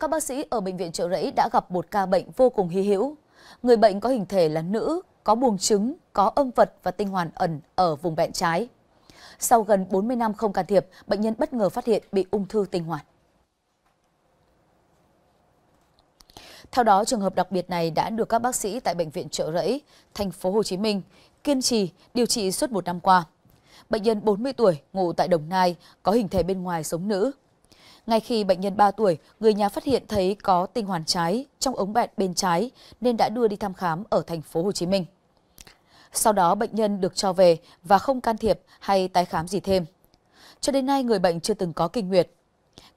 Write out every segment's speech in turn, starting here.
các bác sĩ ở bệnh viện Trợ Rẫy đã gặp một ca bệnh vô cùng hy hữu. Người bệnh có hình thể là nữ, có buồng trứng, có âm vật và tinh hoàn ẩn ở vùng bẹn trái. Sau gần 40 năm không can thiệp, bệnh nhân bất ngờ phát hiện bị ung thư tinh hoàn. Theo đó, trường hợp đặc biệt này đã được các bác sĩ tại bệnh viện Trợ Rẫy, thành phố Hồ Chí Minh kiên trì điều trị suốt một năm qua. Bệnh nhân 40 tuổi, ngụ tại Đồng Nai, có hình thể bên ngoài giống nữ, ngay khi bệnh nhân 3 tuổi, người nhà phát hiện thấy có tinh hoàn trái trong ống bẹn bên trái nên đã đưa đi thăm khám ở thành phố Hồ Chí Minh. Sau đó bệnh nhân được cho về và không can thiệp hay tái khám gì thêm. Cho đến nay người bệnh chưa từng có kinh nguyệt.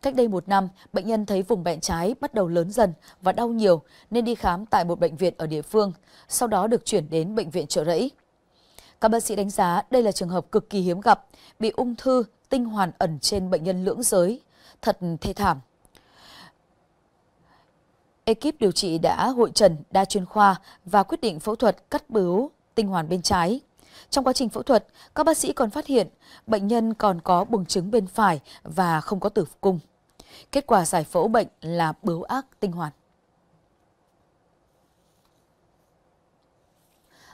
Cách đây một năm, bệnh nhân thấy vùng bẹn trái bắt đầu lớn dần và đau nhiều nên đi khám tại một bệnh viện ở địa phương, sau đó được chuyển đến bệnh viện trợ rẫy. Các bác sĩ đánh giá đây là trường hợp cực kỳ hiếm gặp, bị ung thư tinh hoàn ẩn trên bệnh nhân lưỡng giới thật thê thảm. Ekip điều trị đã hội trần đa chuyên khoa và quyết định phẫu thuật cắt bướu tinh hoàn bên trái. Trong quá trình phẫu thuật, các bác sĩ còn phát hiện bệnh nhân còn có buồng trứng bên phải và không có tử cung. Kết quả giải phẫu bệnh là bướu ác tinh hoàn.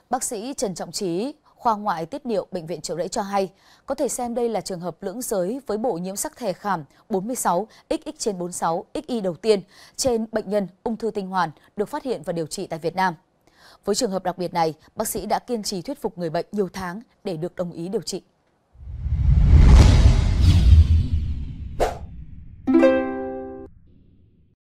Bác sĩ Trần Trọng Trí, khoa ngoại tiết niệu Bệnh viện trợ Rẫy cho hay, có thể xem đây là trường hợp lưỡng giới với bộ nhiễm sắc thể khảm 46 XX trên 46 XY đầu tiên trên bệnh nhân ung thư tinh hoàn được phát hiện và điều trị tại Việt Nam. Với trường hợp đặc biệt này, bác sĩ đã kiên trì thuyết phục người bệnh nhiều tháng để được đồng ý điều trị.